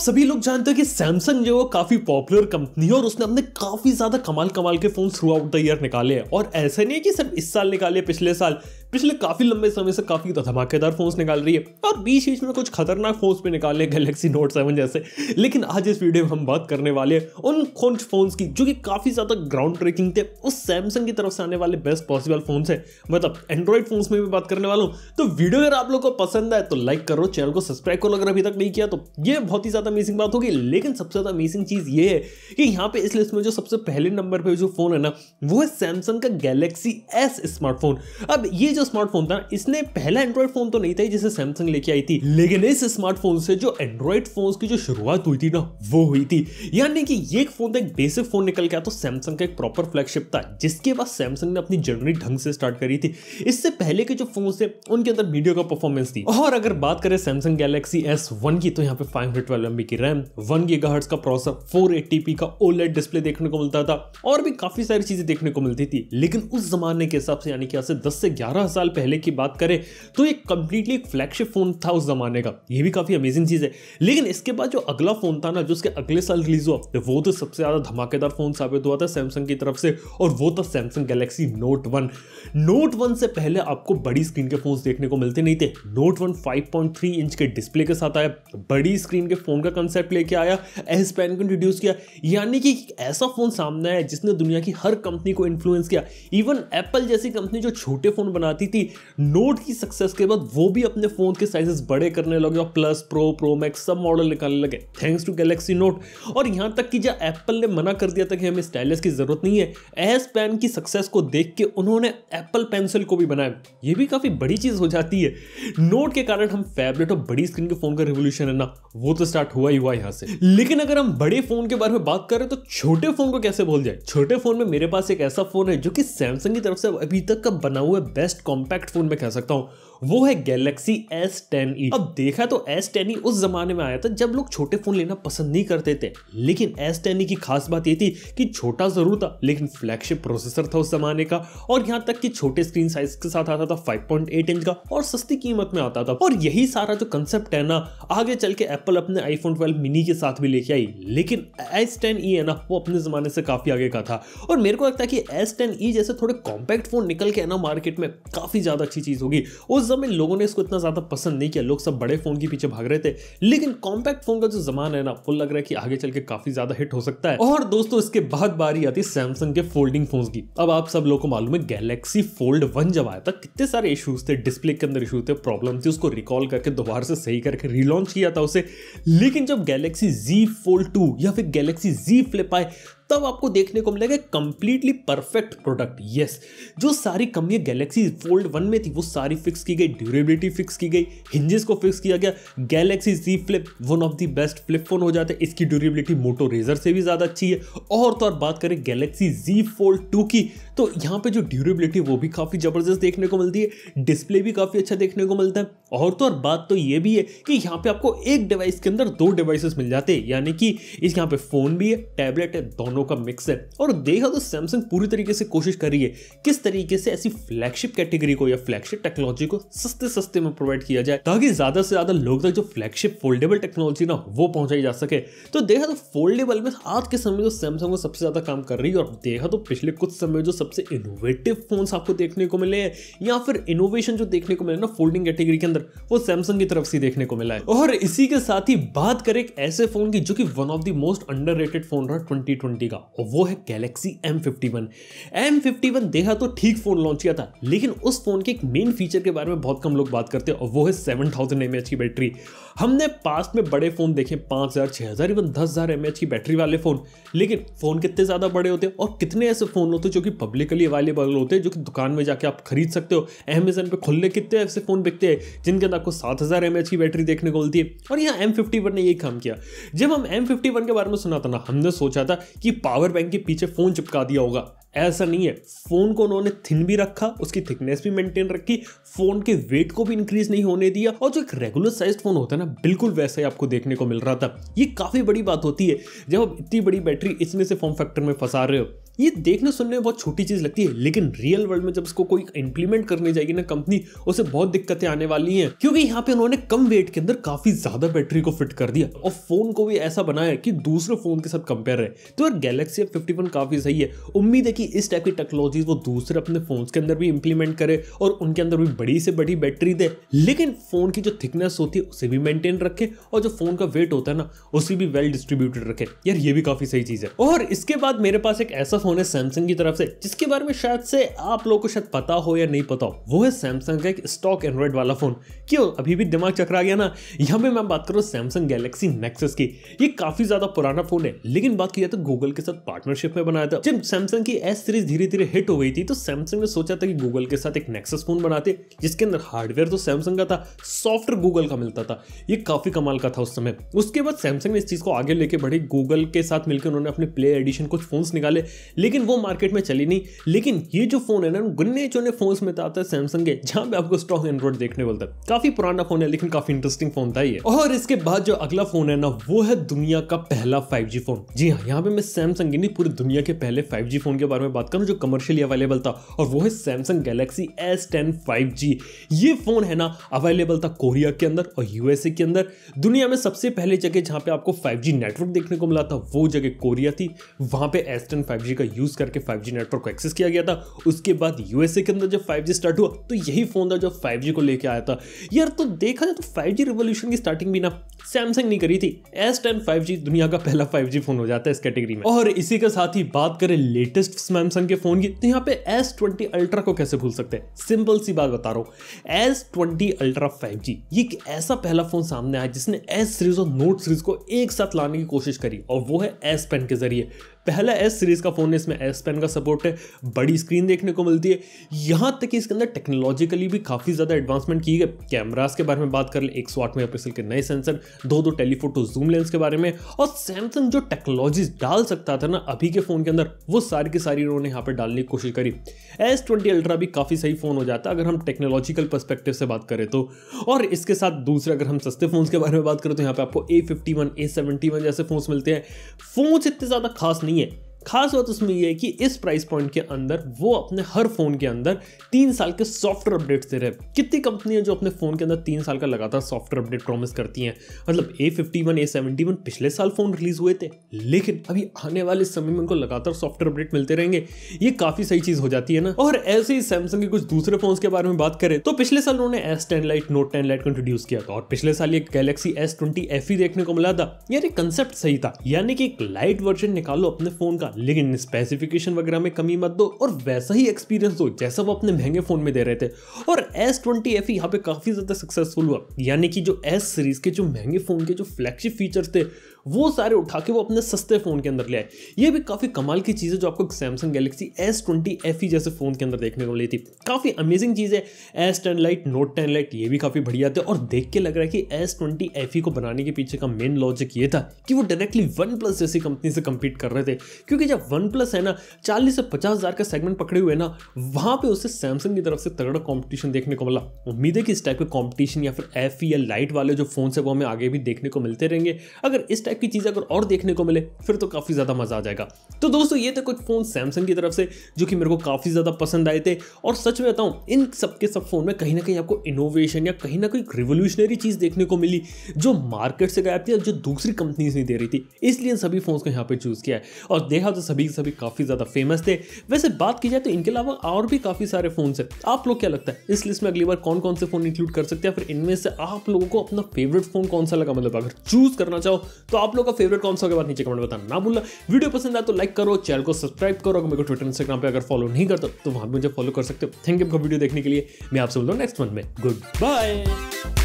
सभी लोग जानते हो कि सैमसंग जो है काफी पॉपुलर कंपनी है और उसने अपने काफी ज्यादा कमाल कमाल के phone throughout the year निकाले हैं और ऐसा नहीं है कि सिर्फ इस साल निकाले पिछले साल पिछले काफी लंबे समय से काफी धमाकेदार फोन्स निकाल रही है और बीच बीच में कुछ खतरनाक फोन्स भी निकाले गैलेक्सी नोट सेवन जैसे लेकिन आज इस वीडियो में हम बात करने वाले हैं उन कुछ फोन्स की जो कि काफी ज्यादा ग्राउंड ब्रेकिंग थे उस सैमसंग की तरफ से आने वाले बेस्ट पॉसिबल फोन है मतलब एंड्रॉइड फोन्स में भी बात करने वाला हूँ तो वीडियो अगर आप लोग को पसंद आए तो लाइक करो चैनल को सब्सक्राइब करो अगर अभी तक नहीं किया तो ये बहुत ही ज्यादा अमेजिंग बात होगी लेकिन सबसे ज्यादा अमेजिंग चीज ये है कि यहाँ पे इस लिस्ट में जो सबसे पहले नंबर पर जो फोन है ना वो है सैमसंग का गैलेक्सी एस स्मार्टफोन अब ये जो जो स्मार्टफोन था इसने पहला एंड्रॉइड फोन तो नहीं था जिसे सैमसंग लेके आई थी लेकिन इस स्मार्टफोन से जो एंड्रॉइड फोन की जो शुरुआत हुई थी ना वो हुई थी यानी कि ये फोन था एक बेसिक फोन निकल गया तो सैमसंग का एक प्रॉपर फ्लैगशिप था जिसके बाद सैमसंग ने अपनी जर्नी ढंग से स्टार्ट करी थी इससे पहले के जो फोन थे उनके अंदर वीडियो का परफॉर्मेंस थी और अगर बात करें सैमसंग गैलेक्सी एस वन की तो यहाँ पे फाइव हंड्रेड ट्वेल्व एमबी की रैम वन गी गर्ट्स का प्रोसेसर फोर एटीपी का ओलेट डिस्प्ले e देखने को मिलता था और भी काफी सारी चीजें देखने को मिलती थी लेकिन उस जमाने के हिसाब से यानी कि आज से दस से ग्यारह साल पहले की बात करें तो ये कंप्लीटली एक फ्लैगशिप फ़ोन था उस ज़माने का ये भी काफ़ी अमेजिंग चीज़ है लेकिन इसके बाद जो अगला फ़ोन था ना जो उसके अगले साल रिलीज़ हुआ तो वो तो सबसे ज़्यादा धमाकेदार फ़ोन साबित हुआ था सैमसंग की तरफ से और वो था Samsung Galaxy Note one Note one से पहले आपको बड़ी स्क्रीन के फ़ोन देखने को मिलते नहीं थे नोट वन फाइव इंच के डिस्प्ले के साथ आया बड़ी स्क्रीन के फ़ोन का कंसेप्ट लेके आया एस पेन को इंट्रोड्यूस किया यानी कि ऐसा फ़ोन सामने आया जिसने दुनिया की हर कंपनी को इन्फ्लुएंस किया इवन एप्पल जैसी कंपनी जो छोटे फ़ोन बनाती जाती थी नोट की सक्सेस के बाद वो भी अपने फ़ोन के साइजेस बड़े करने लगे और प्लस प्रो प्रो मैक्स सब मॉडल निकालने लगे थैंक्स टू गैलेक्सी नोट और यहां तक कि जब एप्पल ने मना कर दिया था कि हमें स्टाइलस की ज़रूरत नहीं है एस पेन की सक्सेस को देख के उन्होंने एप्पल पेंसिल को भी बनाया ये भी काफ़ी बड़ी चीज़ हो जाती है नोट के कारण हम फैबलेट और बड़ी स्क्रीन के फ़ोन का रिवोल्यूशन है ना वो तो स्टार्ट हुआ ही हुआ यहां से लेकिन अगर हम बड़े फ़ोन के बारे में बात करें तो छोटे फ़ोन को कैसे बोल जाए छोटे फ़ोन में मेरे पास एक ऐसा फ़ोन है जो कि सैमसंग की तरफ से अभी तक का बना हुआ बेस्ट कॉम्पैक्ट फ़ोन में कह सकता हूँ वो है गैलेक्सी एस टेन ई अब देखा तो एस टेन ई उस जमाने में आया था जब लोग छोटे फोन लेना पसंद नहीं करते थे लेकिन एस टेन ई की खास बात ये थी कि छोटा जरूर था लेकिन फ्लैगशिप प्रोसेसर था उस जमाने का और यहाँ तक कि छोटे स्क्रीन साइज के साथ आता था 5.8 इंच का और सस्ती कीमत में आता था और यही सारा जो कंसेप्ट है ना आगे चल के एप्पल अपने आईफोन ट्वेल्व मिनी के साथ भी लेके आई लेकिन एस टेन ई है ना वो अपने जमाने से काफी आगे का था और मेरे को लगता है कि एस टेन ई जैसे थोड़े कॉम्पैक्ट फोन निकल के है ना मार्केट में काफी ज्यादा अच्छी चीज होगी उस सब में लोगों ने इसको इतना ज़्यादा पसंद नहीं किया लोग सब बड़े फ़ोन के पीछे भाग रहे थे लेकिन कॉम्पैक्ट फ़ोन का जो जमाना है ना वो लग रहा है कि आगे चल के काफ़ी ज़्यादा हिट हो सकता है और दोस्तों इसके बाद बारी आती है सैमसंग के फोल्डिंग फोन की अब आप सब लोग को मालूम है गैलेक्सी फोल्ड वन जब आया था कितने सारे इशूज़ थे डिस्प्ले के अंदर इशू थे प्रॉब्लम थी उसको रिकॉल करके दोबारा से सही करके रिलॉन्च किया था उसे लेकिन जब गैलेक्सी जी फोल्ड टू या फिर गैलेक्सी जी फ्लिप आए तब आपको देखने को मिलेगा कंप्लीटली परफेक्ट प्रोडक्ट यस जो सारी कमियां गैलेक्सी फोल्ड वन में थी वो सारी फिक्स की गई ड्यूरेबिलिटी फिक्स की गई हिंजेस को फिक्स किया गया Galaxy Z flip one of the best flip phone हो जाता है इसकी ड्यूरेबिलिटी मोटो रेजर से भी ज़्यादा अच्छी है और तो और बात करें गैलेक्सी जी फोल्ड टू की तो यहाँ पे जो ड्यूरेबिलिटी वो भी काफ़ी ज़बरदस्त देखने को मिलती है डिस्प्ले भी काफ़ी अच्छा देखने को मिलता है और तो और बात तो ये भी है कि यहाँ पे आपको एक डिवाइस के अंदर दो डिवाइसेस मिल जाते हैं यानी कि इस यहाँ पे फ़ोन भी है टैबलेट है दोनों का मिक्स है और देखा तो सैमसंग पूरी तरीके से कोशिश कर रही है किस तरीके से ऐसी फ्लैगशिप कैटेगरी को या फ्लैगशिप टेक्नोलॉजी को सस्ते सस्ते में प्रोवाइड किया जाए ताकि ज़्यादा से ज़्यादा लोग तक जो फ्लैगशिप फोल्डेबल टेक्नोलॉजी ना वो पहुँचाई जा सके तो देखा तो फोल्डेबल में आज के समय जो तो सैमसंग को सबसे ज़्यादा काम कर रही है और देखा तो पिछले कुछ समय जो सब सबसे इनोवेटिव फ़ोन्स आपको देखने को मिले हैं या फिर इनोवेशन जो देखने को मिले ना फोल्डिंग कैटेगरी के अंदर वो सैमसंग की तरफ से देखने को मिला है और इसी के साथ ही बात करें एक ऐसे फ़ोन की जो कि one of the most under phone रहा ट्वेंटी ट्वेंटी का और वो है Galaxy M fifty one M fifty one देखा तो ठीक फ़ोन लॉन्च किया था लेकिन उस फ़ोन के एक मेन फीचर के बारे में बहुत कम लोग बात करते हैं और वो है सेवन थाउजेंड एम एच की बैटरी हमने पास्ट में बड़े फ़ोन देखे पांच हज़ार छह हज़ार इवन दस हज़ार एम एच की बैटरी वाले फ़ोन लेकिन फ़ोन कितने ज़्यादा बड़े होते हैं और कितने ऐसे फ़ोन होते हैं जो कि पब्लिकली अवेलेबल होते हैं जो कि दुकान में जाके आप खरीद सकते हो अमेजन पे खुलने कितने ऐसे फ़ोन बिकते हैं जिनके अंदर आपको सात हज़ार एम की बैटरी देखने को मिलती है और यहाँ एम फिफ्टी वन ने यही काम किया जब हम एम फिफ्टी वन के बारे में सुना था ना हमने सोचा था कि पावर बैंक के पीछे फ़ोन चिपका दिया होगा ऐसा नहीं है फ़ोन को उन्होंने थिन भी रखा उसकी थिकनेस भी मेंटेन रखी फ़ोन के वेट को भी इंक्रीज नहीं होने दिया और जो एक रेगुलर साइज फ़ोन होता है ना बिल्कुल वैसा ही आपको देखने को मिल रहा था ये काफ़ी बड़ी बात होती है जब आप इतनी बड़ी बैटरी इसमें से फॉर्म फैक्टर में फंसा रहे हो ये देखने सुनने में बहुत छोटी चीज़ लगती है लेकिन रियल वर्ल्ड में जब इसको कोई इंप्लीमेंट करने जाएगी ना कंपनी उसे बहुत दिक्कतें आने वाली हैं क्योंकि यहाँ पे उन्होंने कम वेट के अंदर काफ़ी ज़्यादा बैटरी को फिट कर दिया और फ़ोन को भी ऐसा बनाया कि दूसरे फ़ोन के साथ कंपेयर है तो यार गैलेक्सी एफ फिफ्टी काफ़ी सही है उम्मीद है कि इस टाइप की टेक्नोलॉजी वो दूसरे अपने फ़ोन के अंदर भी इंप्लीमेंट करे और उनके अंदर भी बड़ी से बड़ी बैटरी दे लेकिन फ़ोन की जो थिकनेस होती है उसे भी मेंटेन रखे और जो फ़ोन का वेट होता है ना उसे भी वेल डिस्ट्रीब्यूटेड रखे यार ये भी काफ़ी सही चीज़ है और इसके बाद मेरे पास एक ऐसा फोन है सैमसंग की तरफ से जिसके बारे में शायद से आप लोगों को शायद पता हो या नहीं पता हो वो है सैमसंग का एक स्टॉक एंड्रॉइड वाला फोन क्यों अभी भी दिमाग चकरा गया ना यहाँ पे मैं बात करूँ सैमसंग गैलेक्सी नेक्सस की ये काफी ज्यादा पुराना फोन है लेकिन बात की जाए तो गूगल के साथ पार्टनरशिप में बनाया था जब सैमसंग की एस सीरीज धीरे धीरे हिट हो गई थी तो सैमसंग ने सोचा था कि गूगल के साथ एक नेक्सस फोन बनाते जिसके अंदर हार्डवेयर तो सैमसंग का था सॉफ्टवेयर गूगल का मिलता था ये काफी कमाल का था उस समय उसके बाद सैमसंग ने इस चीज को आगे लेके बढ़ी गूगल के साथ मिलकर उन्होंने अपने प्ले एडिशन कुछ फोन्स निकाले लेकिन वो मार्केट में चली नहीं लेकिन ये जो फोन है ना गन्ने चुने फोन में तो आता है सैमसंग के जहां पे आपको स्ट्रॉन्ग एंड्रॉइड देखने को मिलता है काफी पुराना फोन है लेकिन काफी इंटरेस्टिंग फोन था ये और इसके बाद जो अगला फोन है ना वो है दुनिया का पहला फाइव फोन जी हाँ यहाँ पे मैं सैमसंग नहीं पूरी दुनिया के पहले फाइव फोन के बारे में बात करूँ जो कमर्शियली अवेलेबल था और वो है सैमसंग गैलेक्सी एस टेन ये फोन है ना अवेलेबल था कोरिया के अंदर और यूएसए के अंदर दुनिया में सबसे पहले जगह जहां पे आपको 5G नेटवर्क देखने को मिला था वो जगह कोरिया थी वहां पे एस टेन फाइव का यूज़ करके 5G नेटवर्क को एक्सेस किया गया था उसके बाद यूएसए के अंदर जब 5G स्टार्ट हुआ तो यही फ़ोन था जो 5G को लेकर आया था यार तो देखा जाए तो 5G रिवोल्यूशन की स्टार्टिंग भी ना सैमसंग ने करी थी एस टेन फाइव दुनिया का पहला 5G फ़ोन हो जाता है इस कैटेगरी में और इसी के साथ ही बात करें लेटेस्ट सैमसंग के फ़ोन की तो यहाँ पे एस ट्वेंटी अल्ट्रा को कैसे भूल सकते हैं सिंपल सी बात बता रहा हूँ S twenty ultra five G ये एक ऐसा पहला फ़ोन सामने आया जिसने एस सीरीज और नोट सीरीज को एक साथ लाने की कोशिश करी और वो है एस पेन के जरिए पहला एस सीरीज़ का फ़ोन है इसमें एस पेन का सपोर्ट है बड़ी स्क्रीन देखने को मिलती है यहां तक कि इसके अंदर टेक्नोलॉजिकली भी काफ़ी ज़्यादा एडवांसमेंट की है कैमराज के बारे में बात कर ले एक सौ आठ मेगापिक्सल के नए सेंसर दो दो टेलीफोटो जूम लेंस के बारे में और सैमसंग जो टेक्नोलॉजी डाल सकता था ना अभी के फ़ोन के अंदर वो सारी की सारी उन्होंने यहाँ पर डालने की कोशिश करी एस ट्वेंटी अल्ट्रा भी काफ़ी सही फ़ोन हो जाता अगर हम टेक्नोलॉजिकल परस्पेक्टिव से बात करें तो और इसके साथ दूसरे अगर हम सस्ते फ़ोन के बारे में बात करें तो यहाँ पर आपको A fifty one A seventy one जैसे फोन मिलते हैं फोन इतने ज़्यादा खास नहीं 你也 खास बात उसमें यह है कि इस प्राइस पॉइंट के अंदर वो अपने हर फ़ोन के अंदर तीन साल के सॉफ्टवेयर अपडेट दे रहे हैं कितनी कंपनियां जो अपने फ़ोन के अंदर तीन साल का लगातार सॉफ्टवेयर अपडेट प्रॉमिस करती हैं मतलब A fifty one A seventy one पिछले साल फ़ोन रिलीज़ हुए थे लेकिन अभी आने वाले समय में उनको लगातार सॉफ्टवेयर अपडेट मिलते रहेंगे ये काफ़ी सही चीज़ हो जाती है ना और ऐसे ही सैमसंग के कुछ दूसरे फ़ोन के बारे में बात करें तो पिछले साल उन्होंने S ten lite Note ten lite को इंट्रोड्यूस किया था और पिछले साल ये गैलेक्सी एस ट्वेंटी एफ ही देखने को मिला था यार ये कंसेप्ट सही था यानी कि एक लाइट वर्जन निकालो अपने फ़ोन का होगा लेकिन स्पेसिफिकेशन वगैरह में कमी मत दो और वैसा ही एक्सपीरियंस दो जैसा वो अपने महंगे फ़ोन में दे रहे थे और एस ट्वेंटी एफ यहाँ पे काफ़ी ज़्यादा सक्सेसफुल हुआ यानी कि जो एस सीरीज़ के जो महंगे फ़ोन के जो फ्लैगशिप फीचर्स थे वो सारे उठा के वो अपने सस्ते फ़ोन के अंदर ले आए ये भी काफ़ी कमाल की चीज़ है जो आपको Samsung Galaxy S twenty F E जैसे फ़ोन के अंदर देखने को मिली थी काफ़ी अमेजिंग चीज़ है S ten lite Note ten lite ये भी काफ़ी बढ़िया थे और देख के लग रहा है कि एस ट्वेंटी एफ ई को बनाने के पीछे का मेन लॉजिक ये था कि वो डायरेक्टली वन प्लस जैसी कंपनी से कम्पीट कर रहे थे क्योंकि जब वन प्लस है ना चालीस से पचास हज़ार का सेगमेंट पकड़े हुए ना वहाँ पर उसे सैमसंग की तरफ से तगड़ा कॉम्पिटिशन देखने को मिला उम्मीद है कि इस टाइप के कॉम्पिटिशन या फिर एफ ई e या लाइट वाले जो फ़ोन है वो हमें आगे भी देखने को मिलते रहेंगे अगर इस टाइप की चीज़ अगर और देखने को मिले फिर तो काफ़ी ज़्यादा मज़ा आ जाएगा तो दोस्तों ये थे कुछ फ़ोन सैमसंग की तरफ से जो कि मेरे को काफ़ी ज़्यादा पसंद आए थे और सच में बताऊं इन सबके सब फ़ोन में कहीं ना कहीं आपको इनोवेशन या कहीं ना कहीं रिवोल्यूशनरी चीज़ देखने को मिली जो मार्केट से गायब थी और जो दूसरी कंपनीज नहीं दे रही थी इसलिए सभी फोन को यहाँ पे चूज़ किया है और देखा तो सभी सभी काफ़ी ज़्यादा फेमस थे वैसे बात की जाए तो इनके अलावा और भी काफ़ी सारे फ़ोन है आप लोग क्या लगता है इस लिस्ट में अगली बार कौन कौन से फ़ोन इंक्लूड कर सकते हैं फिर इनमें से आप लोगों को अपना फेवरेट फ़ोन कौन सा लगा मतलब अगर चूज़ करना चाहो तो आप लोग का फेवरेट कौन सा होगा बात नीचे कमेंट बताना ना भूलना वीडियो पसंद आया तो लाइक करो चैनल को सब्सक्राइब करो अगर मेरे को ट्विटर इंस्टाग्राम पर अगर फॉलो नहीं करता तो वहां मुझे फॉलो कर सकते हो थैंक यू वीडियो देखने के लिए मैं आपसे बोलता हूँ नेक्स्ट मंथ में गुड बाय